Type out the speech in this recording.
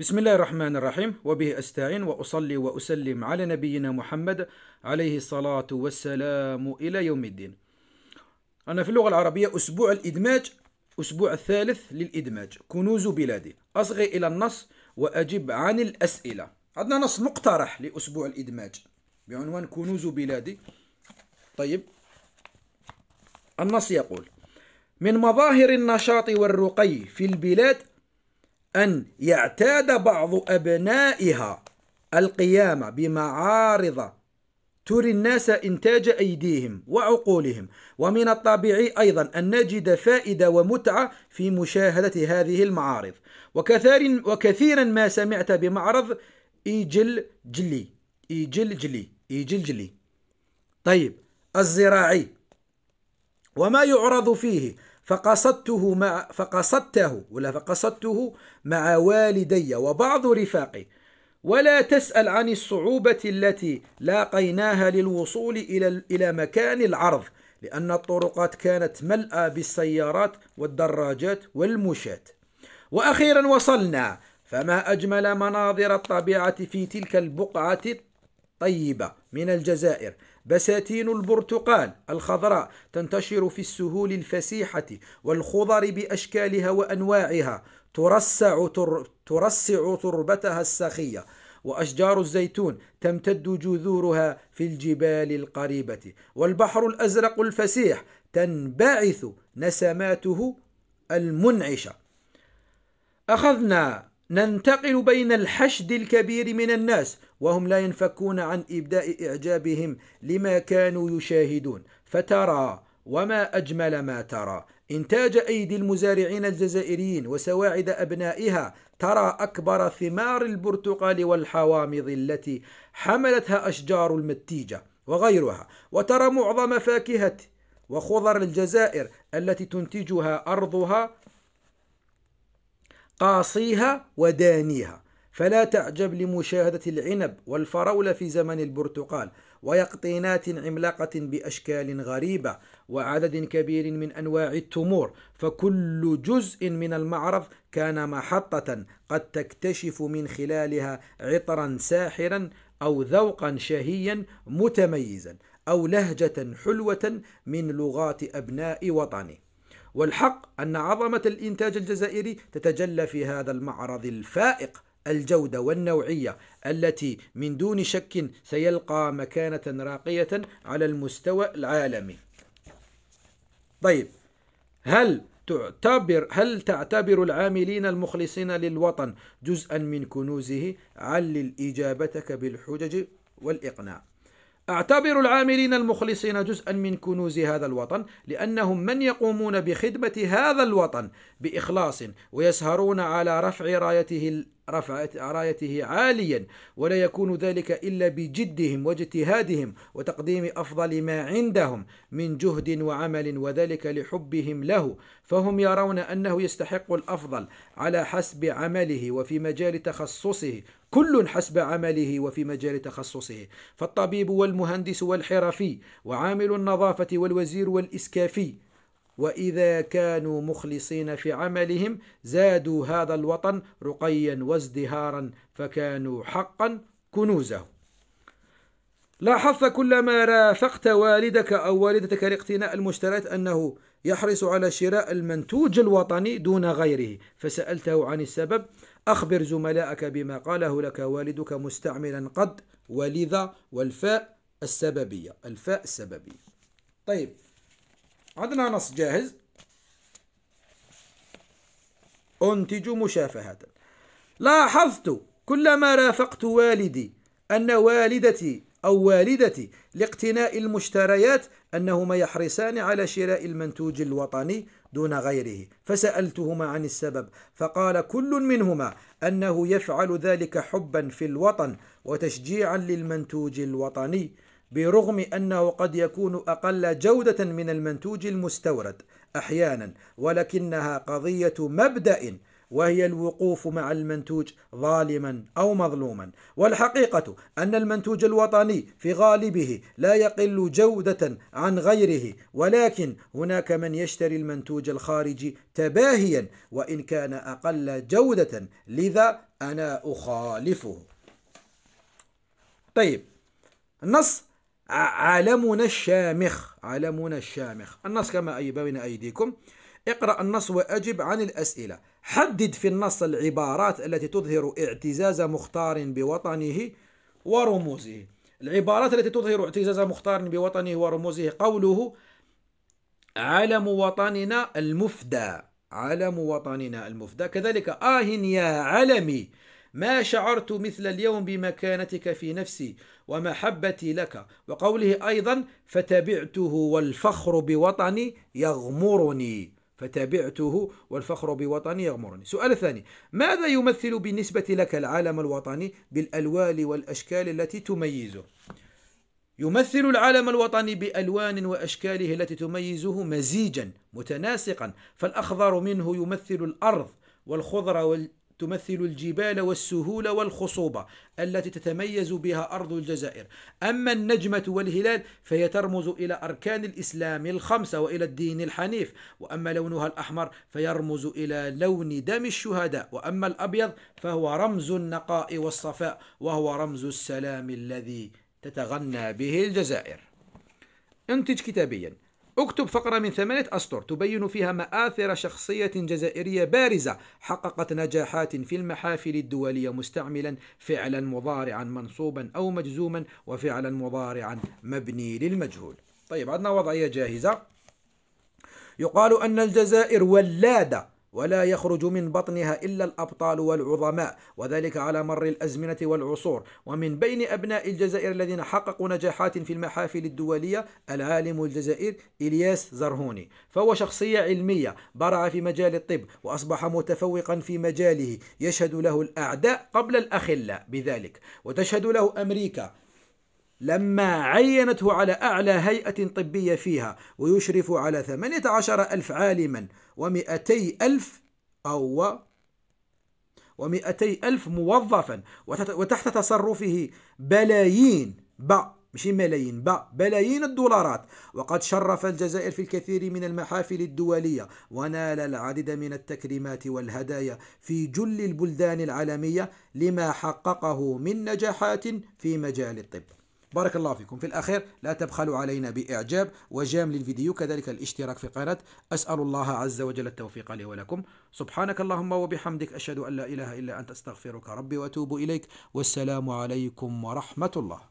بسم الله الرحمن الرحيم وبه استعين واصلي واسلم على نبينا محمد عليه الصلاه والسلام الى يوم الدين. انا في اللغه العربيه اسبوع الادماج اسبوع الثالث للادماج كنوز بلادي اصغي الى النص واجب عن الاسئله. عندنا نص مقترح لاسبوع الادماج بعنوان كنوز بلادي. طيب النص يقول: من مظاهر النشاط والرقي في البلاد أن يعتاد بعض أبنائها القيام بمعارض تري الناس إنتاج أيديهم وعقولهم ومن الطبيعي أيضا أن نجد فائدة ومتعة في مشاهدة هذه المعارض وكثير وكثيرا ما سمعت بمعرض إيجل جلي إيجل جلي إيجل جلي طيب الزراعي وما يعرض فيه فقصدته مع فقصدته ولا فقصدته مع والدي وبعض رفاقي ولا تسأل عن الصعوبة التي لاقيناها للوصول إلى إلى مكان العرض لأن الطرقات كانت ملأة بالسيارات والدراجات والمشاة وأخيرا وصلنا فما أجمل مناظر الطبيعة في تلك البقعة الطيبة من الجزائر بساتين البرتقال الخضراء تنتشر في السهول الفسيحة والخضر بأشكالها وأنواعها ترسع تر... ترسع تربتها السخية وأشجار الزيتون تمتد جذورها في الجبال القريبة والبحر الأزرق الفسيح تنبعث نسماته المنعشة أخذنا ننتقل بين الحشد الكبير من الناس وهم لا ينفكون عن إبداء إعجابهم لما كانوا يشاهدون فترى وما أجمل ما ترى إنتاج أيدي المزارعين الجزائريين وسواعد أبنائها ترى أكبر ثمار البرتقال والحوامض التي حملتها أشجار المتيجة وغيرها وترى معظم فاكهة وخضر الجزائر التي تنتجها أرضها قاصيها ودانيها فلا تعجب لمشاهدة العنب والفراولة في زمن البرتقال ويقطينات عملاقة بأشكال غريبة وعدد كبير من أنواع التمور فكل جزء من المعرض كان محطة قد تكتشف من خلالها عطرا ساحرا أو ذوقا شهيا متميزا أو لهجة حلوة من لغات أبناء وطني والحق أن عظمة الإنتاج الجزائري تتجلى في هذا المعرض الفائق الجودة والنوعية التي من دون شك سيلقى مكانة راقية على المستوى العالمي. طيب هل تعتبر هل تعتبر العاملين المخلصين للوطن جزءا من كنوزه؟ علل إجابتك بالحجج والإقناع. أعتبر العاملين المخلصين جزءا من كنوز هذا الوطن لأنهم من يقومون بخدمة هذا الوطن بإخلاص ويسهرون على رفع رايته رفعت رايته عاليا ولا يكون ذلك الا بجدهم واجتهادهم وتقديم افضل ما عندهم من جهد وعمل وذلك لحبهم له فهم يرون انه يستحق الافضل على حسب عمله وفي مجال تخصصه كل حسب عمله وفي مجال تخصصه فالطبيب والمهندس والحرفي وعامل النظافه والوزير والاسكافي وإذا كانوا مخلصين في عملهم زادوا هذا الوطن رقيا وازدهارا فكانوا حقا كنوزه لاحظت كلما رافقت والدك أو والدتك لاقتناء المشتريات أنه يحرص على شراء المنتوج الوطني دون غيره فسألته عن السبب أخبر زملائك بما قاله لك والدك مستعملا قد ولذا والفاء السببية الفاء السببية طيب عندنا نص جاهز أنتج مشافهة لاحظت كلما رافقت والدي أن والدتي أو والدتي لاقتناء المشتريات أنهما يحرصان على شراء المنتوج الوطني دون غيره فسألتهما عن السبب فقال كل منهما أنه يفعل ذلك حبا في الوطن وتشجيعا للمنتوج الوطني برغم أنه قد يكون أقل جودة من المنتوج المستورد أحيانا ولكنها قضية مبدأ وهي الوقوف مع المنتوج ظالما او مظلوما والحقيقه ان المنتوج الوطني في غالبه لا يقل جوده عن غيره ولكن هناك من يشتري المنتوج الخارجي تباهيا وان كان اقل جوده لذا انا اخالفه طيب النص عالمنا الشامخ عالمنا الشامخ النص كما أي بين أيديكم اقرأ النص وأجب عن الأسئلة حدد في النص العبارات التي تظهر اعتزاز مختار بوطنه ورموزه العبارات التي تظهر اعتزاز مختار بوطنه ورموزه قوله علم وطننا المفدى علم وطننا المفدى كذلك آه يا علمي ما شعرت مثل اليوم بمكانتك في نفسي ومحبتي لك وقوله أيضا فتبعته والفخر بوطني يغمرني فتابعته والفخر بوطني يغمرني سؤال ثاني ماذا يمثل بالنسبة لك العالم الوطني بالألوان والأشكال التي تميزه يمثل العالم الوطني بألوان وأشكاله التي تميزه مزيجا متناسقا فالأخضر منه يمثل الأرض والخضر تمثل الجبال والسهول والخصوبة التي تتميز بها أرض الجزائر أما النجمة والهلال فهي ترمز إلى أركان الإسلام الخمسة وإلى الدين الحنيف وأما لونها الأحمر فيرمز إلى لون دم الشهداء وأما الأبيض فهو رمز النقاء والصفاء وهو رمز السلام الذي تتغنى به الجزائر انتج كتابيا اكتب فقرة من ثمانية أسطر تبين فيها مآثر شخصية جزائرية بارزة حققت نجاحات في المحافل الدولية مستعملا فعلا مضارعا منصوبا أو مجزوما وفعلا مضارعا مبني للمجهول طيب عندنا وضعية جاهزة يقال أن الجزائر ولادة ولا يخرج من بطنها إلا الأبطال والعظماء وذلك على مر الأزمنة والعصور ومن بين أبناء الجزائر الذين حققوا نجاحات في المحافل الدولية العالم الجزائر إلياس زرهوني فهو شخصية علمية برع في مجال الطب وأصبح متفوقا في مجاله يشهد له الأعداء قبل الأخلاء بذلك وتشهد له أمريكا لما عينته على أعلى هيئة طبية فيها ويشرف على 18 ألف عالما ومئتي ألف أو ومئتي ألف موظفا وتحت تصرفه بلايين ب مش ملايين با بلايين الدولارات وقد شرف الجزائر في الكثير من المحافل الدولية ونال العديد من التكريمات والهدايا في جل البلدان العالمية لما حققه من نجاحات في مجال الطب بارك الله فيكم في الأخير لا تبخلوا علينا بإعجاب وجام للفيديو كذلك الاشتراك في القناة أسأل الله عز وجل التوفيق لي ولكم سبحانك اللهم وبحمدك أشهد أن لا إله إلا أنت أستغفرك ربي وأتوب إليك والسلام عليكم ورحمة الله